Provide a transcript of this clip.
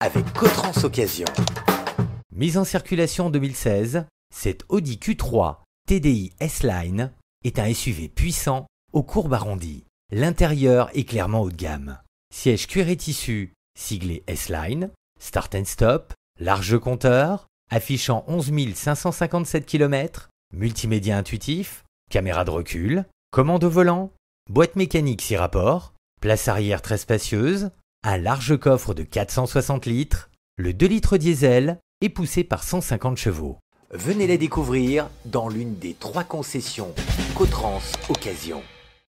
avec Cotrans Occasion. Mise en circulation en 2016, cette Audi Q3 TDI S-Line est un SUV puissant aux courbes arrondies. L'intérieur est clairement haut de gamme. Siège cuir et tissu, siglé S-Line, start and stop, large compteur, affichant 11 557 km, multimédia intuitif, caméra de recul, commande au volant, boîte mécanique 6 rapports, place arrière très spacieuse, un large coffre de 460 litres, le 2 litres diesel est poussé par 150 chevaux. Venez la découvrir dans l'une des trois concessions Cotrans Occasion.